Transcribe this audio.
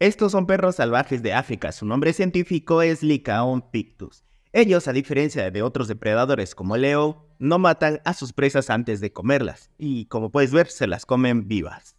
Estos son perros salvajes de África, su nombre científico es Lycaon pictus. Ellos, a diferencia de otros depredadores como el leo, no matan a sus presas antes de comerlas, y como puedes ver, se las comen vivas.